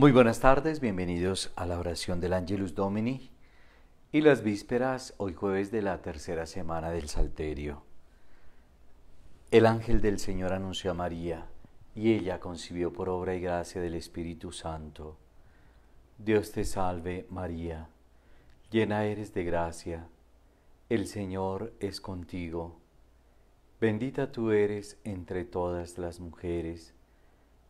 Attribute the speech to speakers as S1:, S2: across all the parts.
S1: Muy buenas tardes, bienvenidos a la oración del Angelus Domini y las vísperas hoy jueves de la tercera semana del Salterio. El ángel del Señor anunció a María y ella concibió por obra y gracia del Espíritu Santo. Dios te salve María, llena eres de gracia, el Señor es contigo, bendita tú eres entre todas las mujeres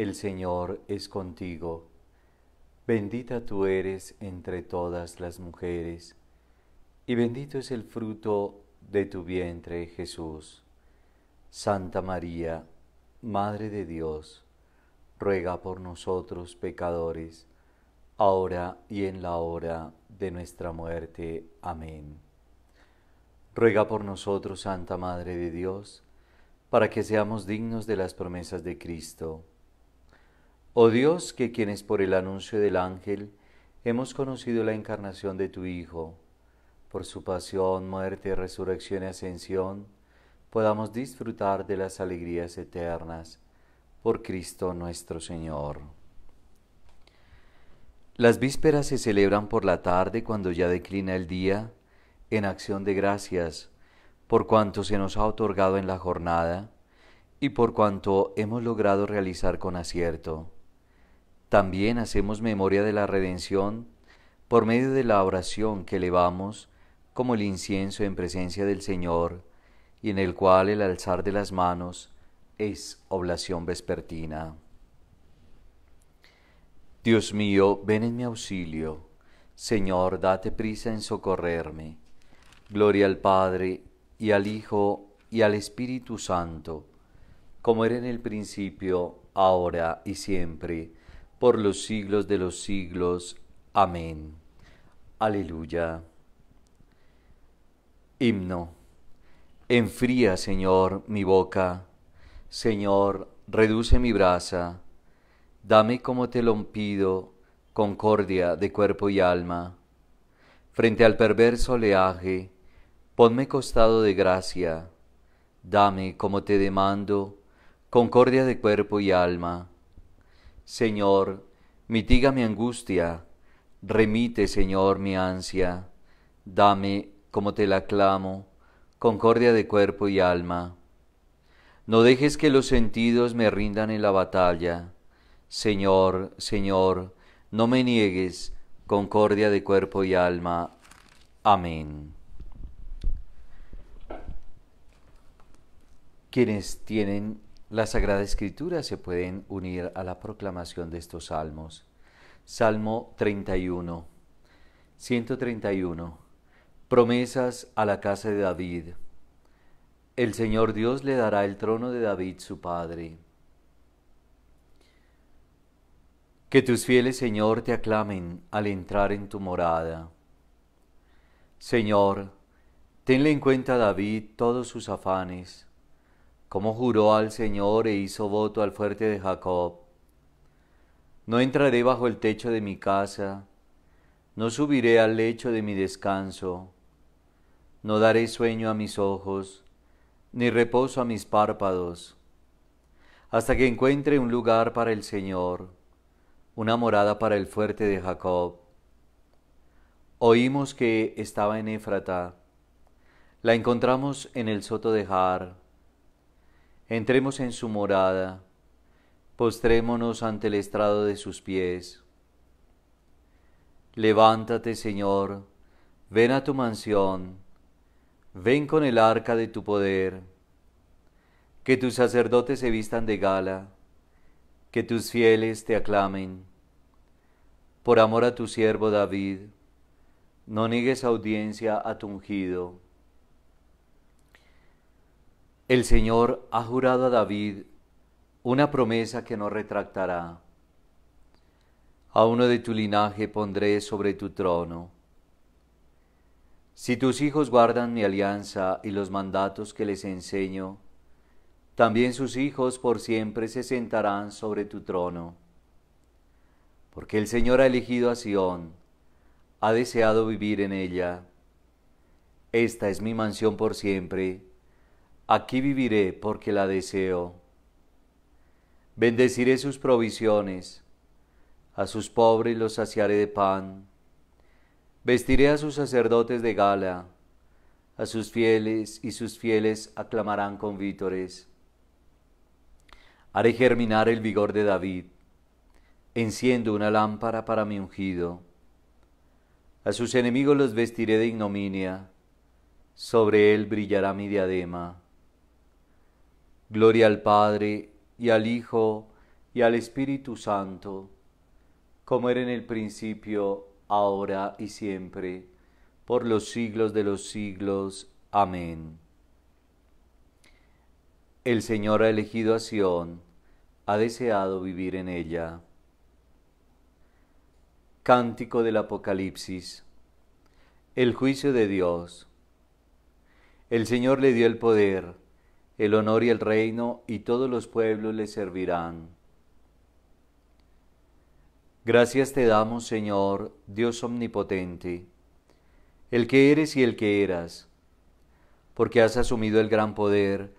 S1: el Señor es contigo. Bendita tú eres entre todas las mujeres, y bendito es el fruto de tu vientre, Jesús. Santa María, Madre de Dios, ruega por nosotros pecadores, ahora y en la hora de nuestra muerte. Amén. Ruega por nosotros, Santa Madre de Dios, para que seamos dignos de las promesas de Cristo Oh Dios, que quienes por el anuncio del ángel hemos conocido la encarnación de tu Hijo, por su pasión, muerte, resurrección y ascensión, podamos disfrutar de las alegrías eternas por Cristo nuestro Señor. Las vísperas se celebran por la tarde cuando ya declina el día, en acción de gracias, por cuanto se nos ha otorgado en la jornada y por cuanto hemos logrado realizar con acierto también hacemos memoria de la redención por medio de la oración que elevamos como el incienso en presencia del Señor y en el cual el alzar de las manos es oblación vespertina. Dios mío, ven en mi auxilio. Señor, date prisa en socorrerme. Gloria al Padre, y al Hijo, y al Espíritu Santo, como era en el principio, ahora y siempre, por los siglos de los siglos. Amén. Aleluya. Himno. Enfría, Señor, mi boca. Señor, reduce mi brasa. Dame como te lo pido, concordia de cuerpo y alma. Frente al perverso oleaje, ponme costado de gracia. Dame como te demando, concordia de cuerpo y alma Señor, mitiga mi angustia, remite, Señor, mi ansia, dame, como te la clamo, concordia de cuerpo y alma. No dejes que los sentidos me rindan en la batalla. Señor, Señor, no me niegues, concordia de cuerpo y alma. Amén. Quienes tienen las Sagradas Escrituras se pueden unir a la proclamación de estos salmos. Salmo 31, 131. Promesas a la casa de David. El Señor Dios le dará el trono de David su padre. Que tus fieles, Señor, te aclamen al entrar en tu morada. Señor, tenle en cuenta a David todos sus afanes como juró al Señor e hizo voto al fuerte de Jacob. No entraré bajo el techo de mi casa, no subiré al lecho de mi descanso, no daré sueño a mis ojos, ni reposo a mis párpados, hasta que encuentre un lugar para el Señor, una morada para el fuerte de Jacob. Oímos que estaba en Éfrata, la encontramos en el soto de Har. Entremos en su morada, postrémonos ante el estrado de sus pies. Levántate, Señor, ven a tu mansión, ven con el arca de tu poder. Que tus sacerdotes se vistan de gala, que tus fieles te aclamen. Por amor a tu siervo David, no niegues audiencia a tu ungido el Señor ha jurado a David una promesa que no retractará. A uno de tu linaje pondré sobre tu trono. Si tus hijos guardan mi alianza y los mandatos que les enseño, también sus hijos por siempre se sentarán sobre tu trono. Porque el Señor ha elegido a Sión, ha deseado vivir en ella. Esta es mi mansión por siempre aquí viviré porque la deseo. Bendeciré sus provisiones, a sus pobres los saciaré de pan. Vestiré a sus sacerdotes de gala, a sus fieles y sus fieles aclamarán con vítores. Haré germinar el vigor de David, enciendo una lámpara para mi ungido. A sus enemigos los vestiré de ignominia, sobre él brillará mi diadema. Gloria al Padre y al Hijo y al Espíritu Santo, como era en el principio, ahora y siempre, por los siglos de los siglos. Amén. El Señor ha elegido a Sión, ha deseado vivir en ella. Cántico del Apocalipsis. El juicio de Dios. El Señor le dio el poder el honor y el reino, y todos los pueblos le servirán. Gracias te damos, Señor, Dios omnipotente, el que eres y el que eras, porque has asumido el gran poder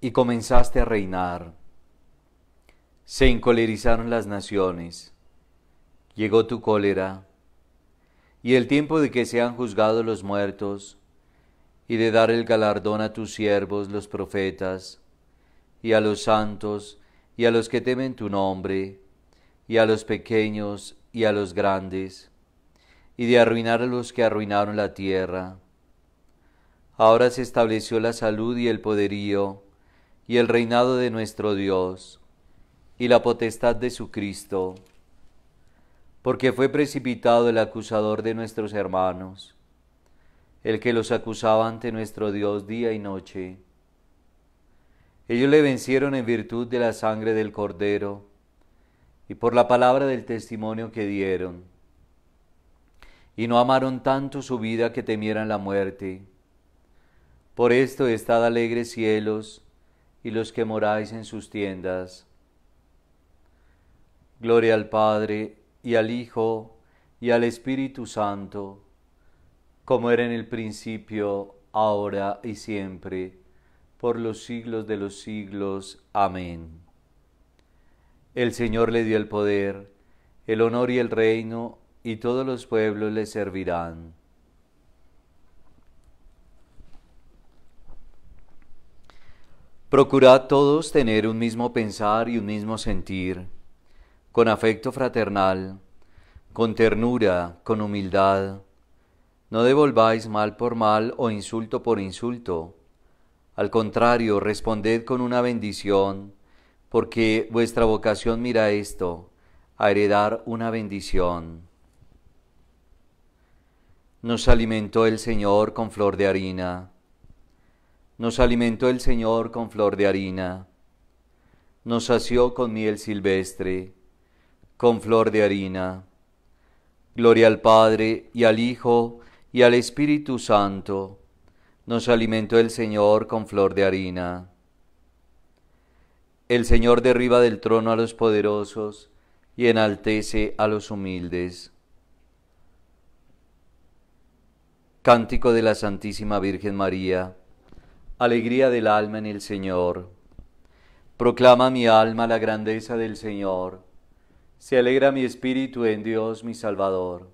S1: y comenzaste a reinar. Se encolerizaron las naciones, llegó tu cólera, y el tiempo de que sean juzgados los muertos, y de dar el galardón a tus siervos los profetas, y a los santos, y a los que temen tu nombre, y a los pequeños, y a los grandes, y de arruinar a los que arruinaron la tierra. Ahora se estableció la salud y el poderío, y el reinado de nuestro Dios, y la potestad de su Cristo, porque fue precipitado el acusador de nuestros hermanos, el que los acusaba ante nuestro Dios día y noche. Ellos le vencieron en virtud de la sangre del cordero y por la palabra del testimonio que dieron. Y no amaron tanto su vida que temieran la muerte. Por esto estad alegres cielos y los que moráis en sus tiendas. Gloria al Padre y al Hijo y al Espíritu Santo como era en el principio, ahora y siempre, por los siglos de los siglos. Amén. El Señor le dio el poder, el honor y el reino, y todos los pueblos le servirán. Procurad todos tener un mismo pensar y un mismo sentir, con afecto fraternal, con ternura, con humildad, no devolváis mal por mal o insulto por insulto. Al contrario, responded con una bendición, porque vuestra vocación mira esto, a heredar una bendición. Nos alimentó el Señor con flor de harina. Nos alimentó el Señor con flor de harina. Nos sació con miel silvestre, con flor de harina. Gloria al Padre y al Hijo, y al Espíritu Santo, nos alimentó el Señor con flor de harina. El Señor derriba del trono a los poderosos y enaltece a los humildes. Cántico de la Santísima Virgen María. Alegría del alma en el Señor. Proclama mi alma la grandeza del Señor. Se alegra mi espíritu en Dios mi Salvador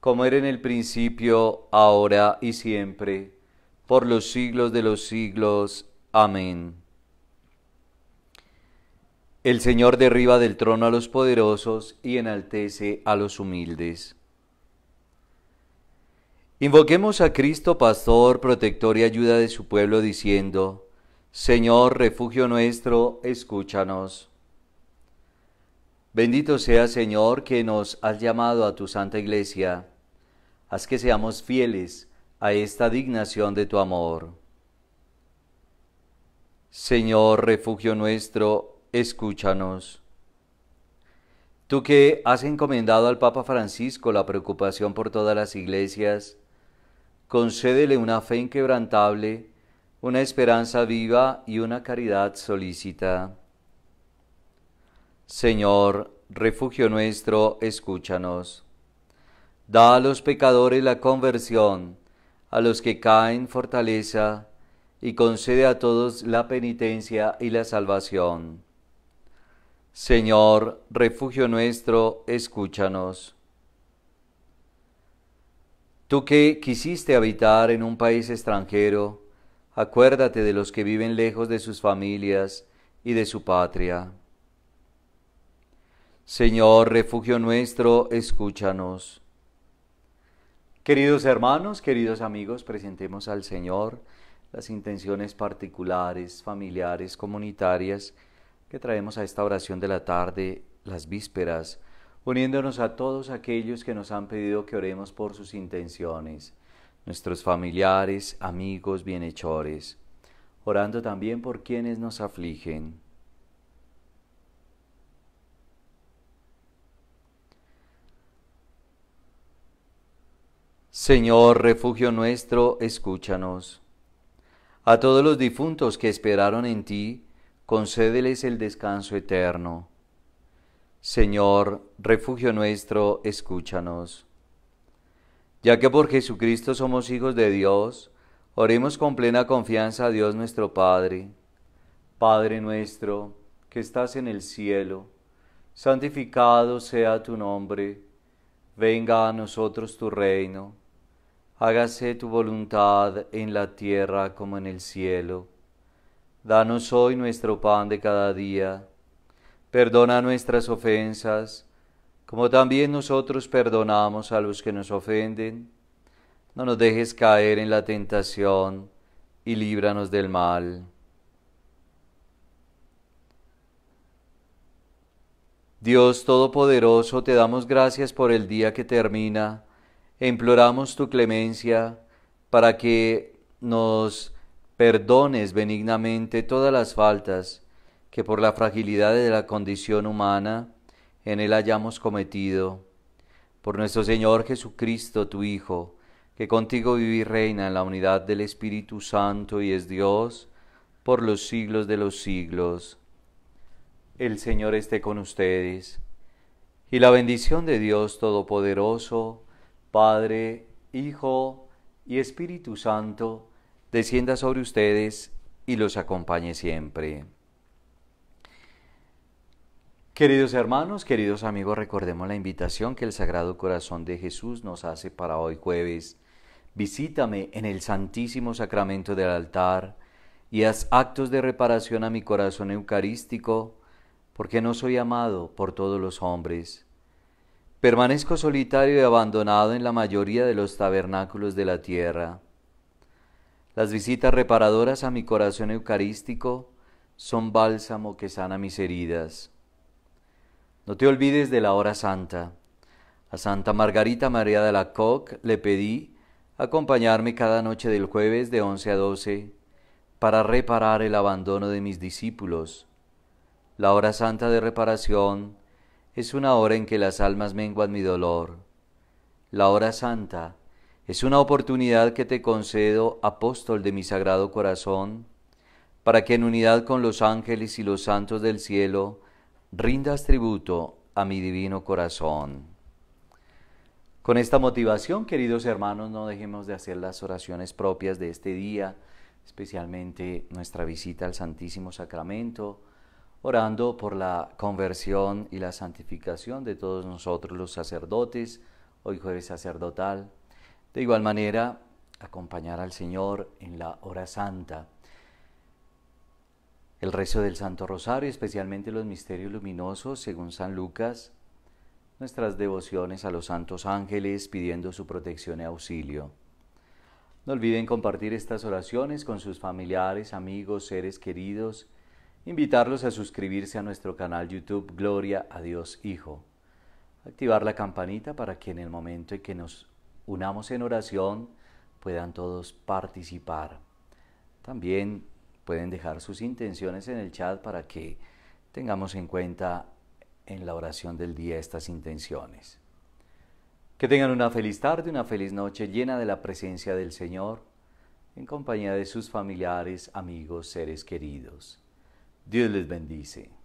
S1: como era en el principio, ahora y siempre, por los siglos de los siglos. Amén. El Señor derriba del trono a los poderosos y enaltece a los humildes. Invoquemos a Cristo, pastor, protector y ayuda de su pueblo, diciendo, Señor, refugio nuestro, escúchanos. Bendito sea, Señor, que nos has llamado a tu santa iglesia haz que seamos fieles a esta dignación de tu amor. Señor, refugio nuestro, escúchanos. Tú que has encomendado al Papa Francisco la preocupación por todas las iglesias, concédele una fe inquebrantable, una esperanza viva y una caridad solícita. Señor, refugio nuestro, escúchanos. Da a los pecadores la conversión, a los que caen fortaleza, y concede a todos la penitencia y la salvación. Señor, refugio nuestro, escúchanos. Tú que quisiste habitar en un país extranjero, acuérdate de los que viven lejos de sus familias y de su patria. Señor, refugio nuestro, escúchanos. Queridos hermanos, queridos amigos, presentemos al Señor las intenciones particulares, familiares, comunitarias que traemos a esta oración de la tarde, las vísperas, uniéndonos a todos aquellos que nos han pedido que oremos por sus intenciones, nuestros familiares, amigos, bienhechores, orando también por quienes nos afligen. Señor, refugio nuestro, escúchanos. A todos los difuntos que esperaron en ti, concédeles el descanso eterno. Señor, refugio nuestro, escúchanos. Ya que por Jesucristo somos hijos de Dios, oremos con plena confianza a Dios nuestro Padre. Padre nuestro, que estás en el cielo, santificado sea tu nombre, venga a nosotros tu reino hágase tu voluntad en la tierra como en el cielo. Danos hoy nuestro pan de cada día. Perdona nuestras ofensas, como también nosotros perdonamos a los que nos ofenden. No nos dejes caer en la tentación, y líbranos del mal. Dios Todopoderoso, te damos gracias por el día que termina e imploramos tu clemencia para que nos perdones benignamente todas las faltas que por la fragilidad de la condición humana en él hayamos cometido. Por nuestro Señor Jesucristo, tu Hijo, que contigo vive y reina en la unidad del Espíritu Santo y es Dios, por los siglos de los siglos. El Señor esté con ustedes, y la bendición de Dios Todopoderoso, Padre, Hijo y Espíritu Santo, descienda sobre ustedes y los acompañe siempre. Queridos hermanos, queridos amigos, recordemos la invitación que el Sagrado Corazón de Jesús nos hace para hoy jueves. Visítame en el Santísimo Sacramento del altar y haz actos de reparación a mi corazón eucarístico, porque no soy amado por todos los hombres Permanezco solitario y abandonado en la mayoría de los tabernáculos de la tierra. Las visitas reparadoras a mi corazón eucarístico son bálsamo que sana mis heridas. No te olvides de la hora santa. A Santa Margarita María de la Coque le pedí acompañarme cada noche del jueves de 11 a 12 para reparar el abandono de mis discípulos. La hora santa de reparación es una hora en que las almas menguan mi dolor. La hora santa es una oportunidad que te concedo, apóstol de mi sagrado corazón, para que en unidad con los ángeles y los santos del cielo rindas tributo a mi divino corazón. Con esta motivación, queridos hermanos, no dejemos de hacer las oraciones propias de este día, especialmente nuestra visita al Santísimo Sacramento, orando por la conversión y la santificación de todos nosotros los sacerdotes, hoy jueves sacerdotal. De igual manera, acompañar al Señor en la hora santa. El rezo del Santo Rosario, especialmente los misterios luminosos, según San Lucas, nuestras devociones a los santos ángeles pidiendo su protección y auxilio. No olviden compartir estas oraciones con sus familiares, amigos, seres queridos, invitarlos a suscribirse a nuestro canal YouTube Gloria a Dios Hijo, activar la campanita para que en el momento en que nos unamos en oración puedan todos participar. También pueden dejar sus intenciones en el chat para que tengamos en cuenta en la oración del día estas intenciones. Que tengan una feliz tarde, una feliz noche llena de la presencia del Señor, en compañía de sus familiares, amigos, seres queridos. Dios les bendice.